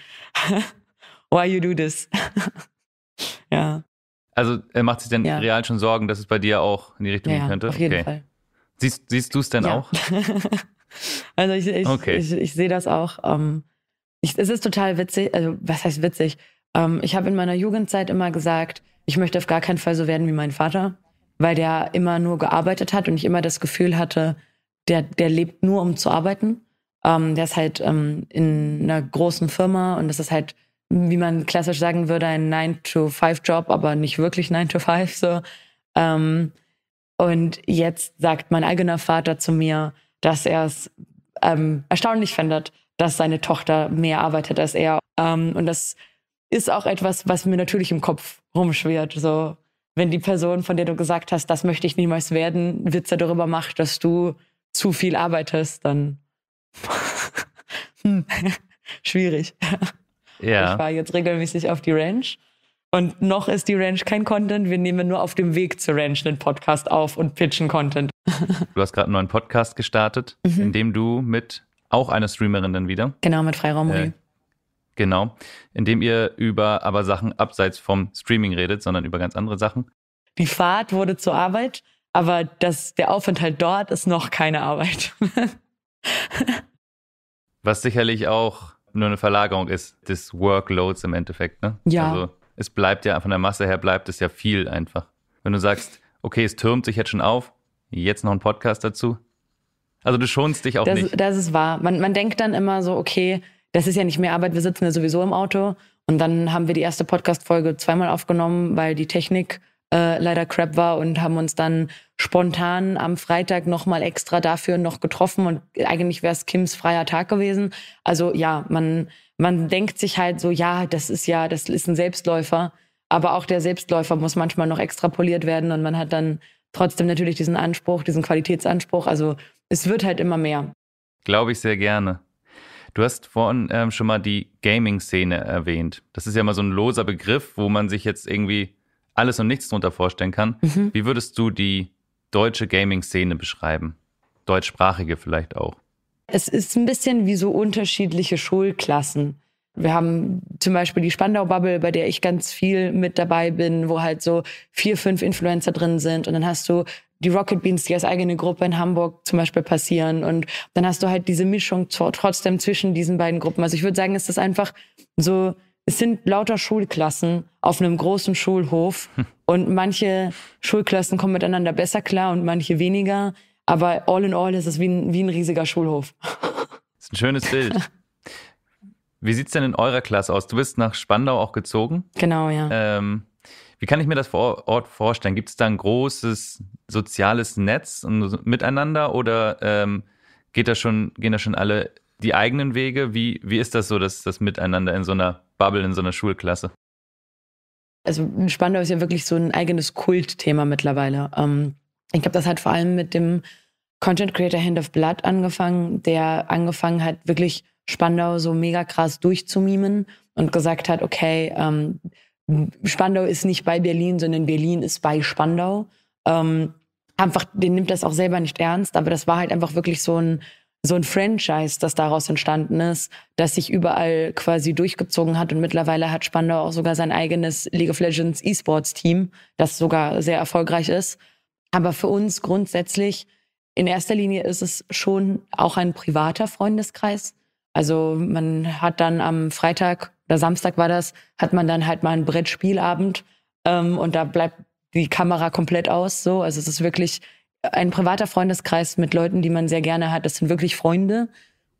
<laughs> Why you do this? <laughs> ja. Also er macht sich denn ja. real schon Sorgen, dass es bei dir auch in die Richtung ja, gehen könnte? Auf jeden okay. Fall. Siehst, siehst du es denn ja. auch? <laughs> also ich, ich, okay. ich, ich sehe das auch. Ähm, es ist total witzig, also was heißt witzig? Ähm, ich habe in meiner Jugendzeit immer gesagt, ich möchte auf gar keinen Fall so werden wie mein Vater, weil der immer nur gearbeitet hat und ich immer das Gefühl hatte, der, der lebt nur, um zu arbeiten. Ähm, der ist halt ähm, in einer großen Firma und das ist halt, wie man klassisch sagen würde, ein 9-to-5-Job, aber nicht wirklich 9-to-5 so. Ähm, und jetzt sagt mein eigener Vater zu mir, dass er es ähm, erstaunlich findet, dass seine Tochter mehr arbeitet als er. Ähm, und das ist auch etwas, was mir natürlich im Kopf rumschwirrt. So, wenn die Person, von der du gesagt hast, das möchte ich niemals werden, Witze darüber macht, dass du zu viel arbeitest, dann <laughs> hm, <laughs> schwierig. Ja. Ich fahre jetzt regelmäßig auf die Ranch. Und noch ist die Ranch kein Content. Wir nehmen nur auf dem Weg zur Ranch einen Podcast auf und pitchen Content. du hast gerade einen neuen Podcast gestartet, mhm. in dem du mit auch einer Streamerin dann wieder. Genau, mit Freiraum. Äh, Genau, indem ihr über aber Sachen abseits vom Streaming redet, sondern über ganz andere Sachen. Die Fahrt wurde zur Arbeit, aber das, der Aufenthalt dort ist noch keine Arbeit. <laughs> Was sicherlich auch nur eine Verlagerung ist des Workloads im Endeffekt, ne? Ja. Also es bleibt ja von der Masse her bleibt es ja viel einfach. Wenn du sagst, okay, es türmt sich jetzt schon auf, jetzt noch ein Podcast dazu. Also du schonst dich auch das, nicht. Das ist wahr. Man, man denkt dann immer so, okay, das ist ja nicht mehr Arbeit, wir sitzen ja sowieso im Auto. Und dann haben wir die erste Podcast-Folge zweimal aufgenommen, weil die Technik äh, leider crap war und haben uns dann spontan am Freitag nochmal extra dafür noch getroffen. Und eigentlich wäre es Kims freier Tag gewesen. Also ja, man, man denkt sich halt so, ja, das ist ja, das ist ein Selbstläufer. Aber auch der Selbstläufer muss manchmal noch extrapoliert werden und man hat dann trotzdem natürlich diesen Anspruch, diesen Qualitätsanspruch. Also es wird halt immer mehr. Glaube ich sehr gerne. Du hast vorhin ähm, schon mal die Gaming-Szene erwähnt. Das ist ja mal so ein loser Begriff, wo man sich jetzt irgendwie alles und nichts drunter vorstellen kann. Mhm. Wie würdest du die deutsche Gaming-Szene beschreiben? Deutschsprachige vielleicht auch. Es ist ein bisschen wie so unterschiedliche Schulklassen. Wir haben zum Beispiel die Spandau-Bubble, bei der ich ganz viel mit dabei bin, wo halt so vier, fünf Influencer drin sind. Und dann hast du die Rocket Beans, die als eigene Gruppe in Hamburg zum Beispiel passieren. Und dann hast du halt diese Mischung trotzdem zwischen diesen beiden Gruppen. Also ich würde sagen, es ist einfach so, es sind lauter Schulklassen auf einem großen Schulhof hm. und manche Schulklassen kommen miteinander besser klar und manche weniger. Aber all in all ist es wie ein, wie ein riesiger Schulhof. Das <laughs> ist ein schönes Bild. Wie sieht's denn in eurer Klasse aus? Du bist nach Spandau auch gezogen. Genau, ja. Ähm, wie kann ich mir das vor Ort vorstellen? Gibt es da ein großes soziales Netz und miteinander oder ähm, geht da schon, gehen da schon alle die eigenen Wege? Wie, wie ist das so, dass das Miteinander in so einer Bubble, in so einer Schulklasse? Also Spandau ist ja wirklich so ein eigenes Kultthema mittlerweile. Ähm, ich glaube, das hat vor allem mit dem Content Creator Hand of Blood angefangen, der angefangen hat, wirklich Spandau so mega krass durchzumimen und gesagt hat, okay, ähm, Spandau ist nicht bei Berlin, sondern Berlin ist bei Spandau. Ähm, einfach, den nimmt das auch selber nicht ernst, aber das war halt einfach wirklich so ein, so ein Franchise, das daraus entstanden ist, das sich überall quasi durchgezogen hat. Und mittlerweile hat Spandau auch sogar sein eigenes League of Legends E-Sports-Team, das sogar sehr erfolgreich ist. Aber für uns grundsätzlich, in erster Linie ist es schon auch ein privater Freundeskreis. Also man hat dann am Freitag oder Samstag war das, hat man dann halt mal einen Brettspielabend ähm, und da bleibt die Kamera komplett aus. So, also es ist wirklich ein privater Freundeskreis mit Leuten, die man sehr gerne hat. Das sind wirklich Freunde.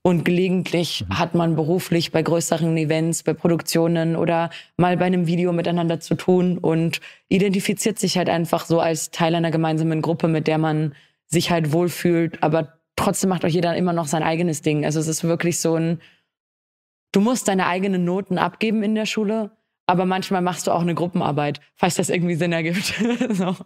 Und gelegentlich mhm. hat man beruflich bei größeren Events, bei Produktionen oder mal bei einem Video miteinander zu tun und identifiziert sich halt einfach so als Teil einer gemeinsamen Gruppe, mit der man sich halt wohlfühlt. Aber trotzdem macht auch jeder immer noch sein eigenes Ding. Also es ist wirklich so ein du musst deine eigenen Noten abgeben in der Schule, aber manchmal machst du auch eine Gruppenarbeit, falls das irgendwie Sinn ergibt. <laughs> so.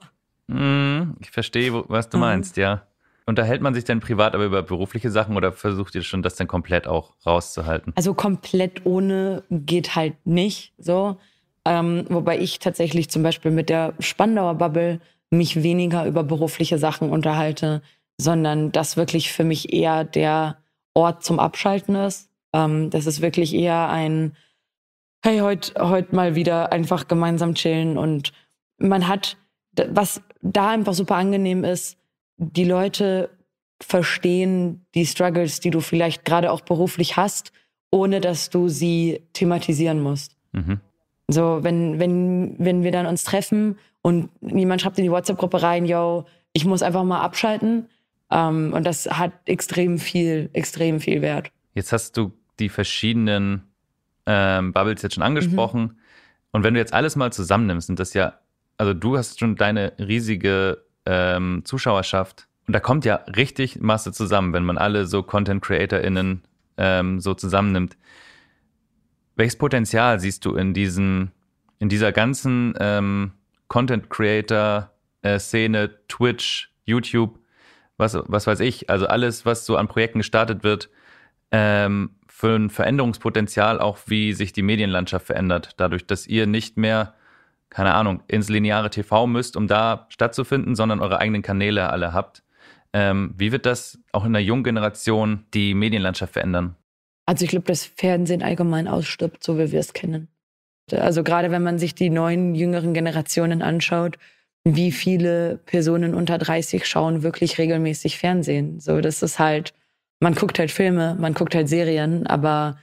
Mhm, ich verstehe, was du mhm. meinst, ja. Unterhält man sich denn privat aber über berufliche Sachen oder versucht ihr schon, das dann komplett auch rauszuhalten? Also komplett ohne geht halt nicht so. Ähm, wobei ich tatsächlich zum Beispiel mit der Spandauer Bubble mich weniger über berufliche Sachen unterhalte, sondern das wirklich für mich eher der Ort zum Abschalten ist. Ähm, das ist wirklich eher ein, hey, heute heut mal wieder einfach gemeinsam chillen. Und man hat, was da einfach super angenehm ist, die Leute verstehen die Struggles, die du vielleicht gerade auch beruflich hast, ohne dass du sie thematisieren musst. Mhm. So, wenn, wenn, wenn wir dann uns treffen und niemand schreibt in die WhatsApp-Gruppe rein, yo, ich muss einfach mal abschalten. Ähm, und das hat extrem viel, extrem viel Wert. Jetzt hast du die verschiedenen ähm, Bubbles jetzt schon angesprochen. Mhm. Und wenn du jetzt alles mal zusammennimmst, sind das ja, also du hast schon deine riesige ähm, Zuschauerschaft. Und da kommt ja richtig Masse zusammen, wenn man alle so Content-CreatorInnen ähm, so zusammennimmt. Welches Potenzial siehst du in diesen, in dieser ganzen ähm, Content-Creator-Szene, Twitch, YouTube, was, was weiß ich, also alles, was so an Projekten gestartet wird, ähm, für ein Veränderungspotenzial auch, wie sich die Medienlandschaft verändert, dadurch, dass ihr nicht mehr, keine Ahnung, ins lineare TV müsst, um da stattzufinden, sondern eure eigenen Kanäle alle habt. Ähm, wie wird das auch in der jungen Generation die Medienlandschaft verändern? Also ich glaube, das Fernsehen allgemein ausstirbt, so wie wir es kennen. Also gerade wenn man sich die neuen, jüngeren Generationen anschaut, wie viele Personen unter 30 schauen wirklich regelmäßig Fernsehen. So, das ist halt, man guckt halt Filme, man guckt halt Serien, aber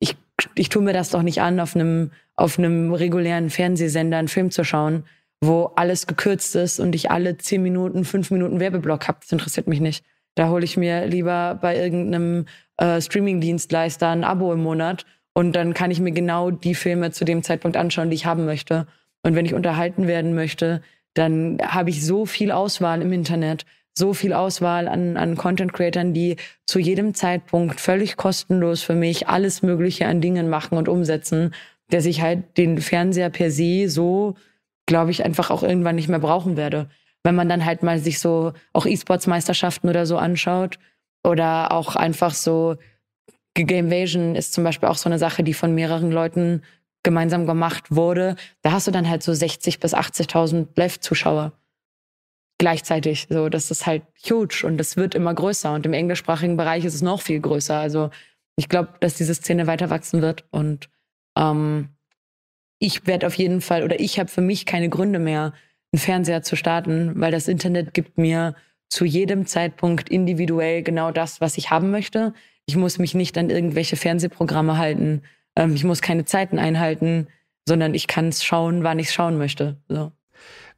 ich, ich tue mir das doch nicht an, auf einem, auf einem regulären Fernsehsender einen Film zu schauen, wo alles gekürzt ist und ich alle zehn Minuten, fünf Minuten Werbeblock habe. Das interessiert mich nicht. Da hole ich mir lieber bei irgendeinem äh, Streaming-Dienstleister ein Abo im Monat und dann kann ich mir genau die Filme zu dem Zeitpunkt anschauen, die ich haben möchte. Und wenn ich unterhalten werden möchte, dann habe ich so viel Auswahl im Internet, so viel Auswahl an, an Content-Creatern, die zu jedem Zeitpunkt völlig kostenlos für mich alles Mögliche an Dingen machen und umsetzen, dass ich halt den Fernseher per se so, glaube ich, einfach auch irgendwann nicht mehr brauchen werde. Wenn man dann halt mal sich so auch E-Sports-Meisterschaften oder so anschaut oder auch einfach so Gamevasion ist zum Beispiel auch so eine Sache, die von mehreren Leuten gemeinsam gemacht wurde. Da hast du dann halt so 60 bis 80.000 Live-Zuschauer gleichzeitig. So, das ist halt huge und das wird immer größer. Und im englischsprachigen Bereich ist es noch viel größer. Also ich glaube, dass diese Szene weiter wachsen wird. Und ähm, ich werde auf jeden Fall, oder ich habe für mich keine Gründe mehr, einen Fernseher zu starten, weil das Internet gibt mir zu jedem Zeitpunkt individuell genau das, was ich haben möchte. Ich muss mich nicht an irgendwelche Fernsehprogramme halten. Ähm, ich muss keine Zeiten einhalten, sondern ich kann es schauen, wann ich es schauen möchte. So.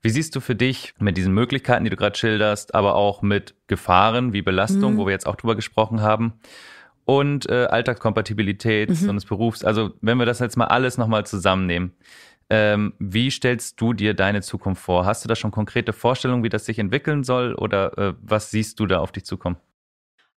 Wie siehst du für dich mit diesen Möglichkeiten, die du gerade schilderst, aber auch mit Gefahren wie Belastung, mhm. wo wir jetzt auch drüber gesprochen haben, und äh, Alltagskompatibilität mhm. und des Berufs, also wenn wir das jetzt mal alles nochmal zusammennehmen, ähm, wie stellst du dir deine Zukunft vor? Hast du da schon konkrete Vorstellungen, wie das sich entwickeln soll oder äh, was siehst du da auf dich zukommen?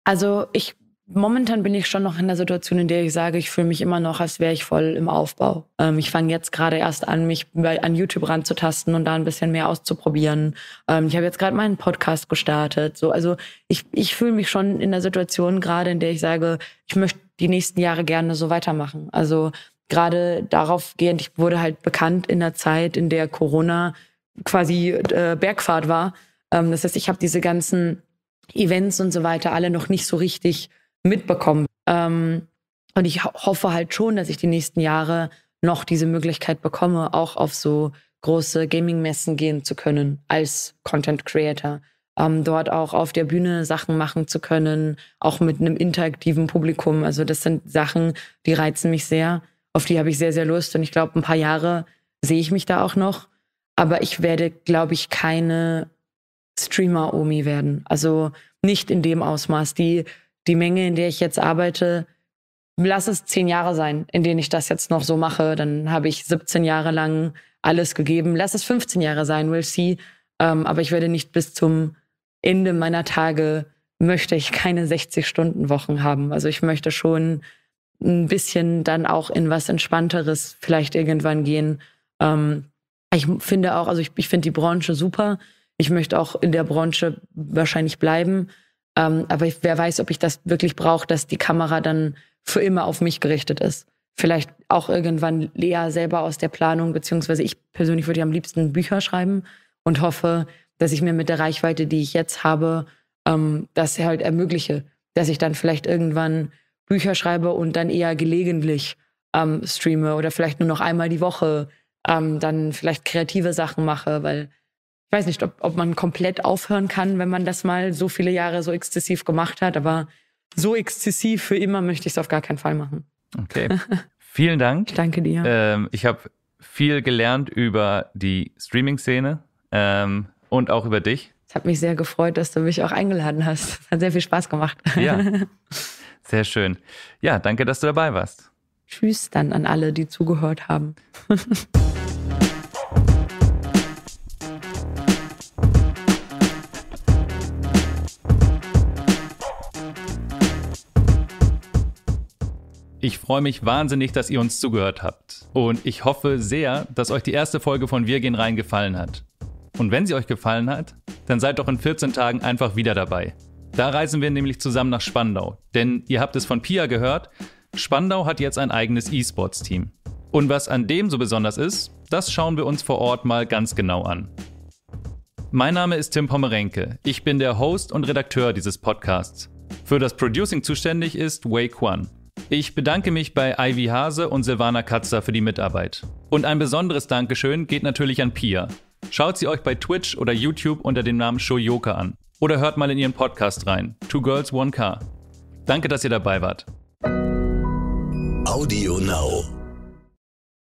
Also ich Momentan bin ich schon noch in der Situation, in der ich sage, ich fühle mich immer noch, als wäre ich voll im Aufbau. Ähm, ich fange jetzt gerade erst an, mich an YouTube ranzutasten und da ein bisschen mehr auszuprobieren. Ähm, ich habe jetzt gerade meinen Podcast gestartet. So, also ich, ich fühle mich schon in der Situation gerade, in der ich sage, ich möchte die nächsten Jahre gerne so weitermachen. Also gerade darauf gehend, ich wurde halt bekannt in der Zeit, in der Corona quasi äh, Bergfahrt war. Ähm, das heißt, ich habe diese ganzen Events und so weiter alle noch nicht so richtig mitbekommen. Ähm, und ich hoffe halt schon, dass ich die nächsten Jahre noch diese Möglichkeit bekomme, auch auf so große Gaming-Messen gehen zu können als Content Creator. Ähm, dort auch auf der Bühne Sachen machen zu können, auch mit einem interaktiven Publikum. Also das sind Sachen, die reizen mich sehr. Auf die habe ich sehr, sehr Lust. Und ich glaube, ein paar Jahre sehe ich mich da auch noch. Aber ich werde, glaube ich, keine Streamer-Omi werden. Also nicht in dem Ausmaß. Die die Menge, in der ich jetzt arbeite, lass es zehn Jahre sein, in denen ich das jetzt noch so mache. Dann habe ich 17 Jahre lang alles gegeben. Lass es 15 Jahre sein, we'll see. Ähm, aber ich werde nicht bis zum Ende meiner Tage möchte ich keine 60-Stunden-Wochen haben. Also ich möchte schon ein bisschen dann auch in was Entspannteres vielleicht irgendwann gehen. Ähm, ich finde auch, also ich, ich finde die Branche super. Ich möchte auch in der Branche wahrscheinlich bleiben. Ähm, aber ich, wer weiß, ob ich das wirklich brauche, dass die Kamera dann für immer auf mich gerichtet ist. Vielleicht auch irgendwann Lea selber aus der Planung, beziehungsweise ich persönlich würde ja am liebsten Bücher schreiben und hoffe, dass ich mir mit der Reichweite, die ich jetzt habe, ähm, das halt ermögliche, dass ich dann vielleicht irgendwann Bücher schreibe und dann eher gelegentlich ähm, streame oder vielleicht nur noch einmal die Woche ähm, dann vielleicht kreative Sachen mache, weil ich weiß nicht, ob, ob man komplett aufhören kann, wenn man das mal so viele Jahre so exzessiv gemacht hat, aber so exzessiv für immer möchte ich es auf gar keinen Fall machen. Okay. <laughs> Vielen Dank. Ich danke dir. Ähm, ich habe viel gelernt über die Streaming-Szene ähm, und auch über dich. Es hat mich sehr gefreut, dass du mich auch eingeladen hast. Es hat sehr viel Spaß gemacht. Ja, <laughs> sehr schön. Ja, danke, dass du dabei warst. Tschüss dann an alle, die zugehört haben. <laughs> Ich freue mich wahnsinnig, dass ihr uns zugehört habt. Und ich hoffe sehr, dass euch die erste Folge von Wir gehen rein gefallen hat. Und wenn sie euch gefallen hat, dann seid doch in 14 Tagen einfach wieder dabei. Da reisen wir nämlich zusammen nach Spandau. Denn ihr habt es von Pia gehört, Spandau hat jetzt ein eigenes E-Sports-Team. Und was an dem so besonders ist, das schauen wir uns vor Ort mal ganz genau an. Mein Name ist Tim Pomerenke. Ich bin der Host und Redakteur dieses Podcasts. Für das Producing zuständig ist Wei Kwan. Ich bedanke mich bei Ivy Hase und Silvana Katzer für die Mitarbeit. Und ein besonderes Dankeschön geht natürlich an Pia. Schaut sie euch bei Twitch oder YouTube unter dem Namen Shoyoka an. Oder hört mal in ihren Podcast rein, Two Girls One Car. Danke, dass ihr dabei wart. Audio Now.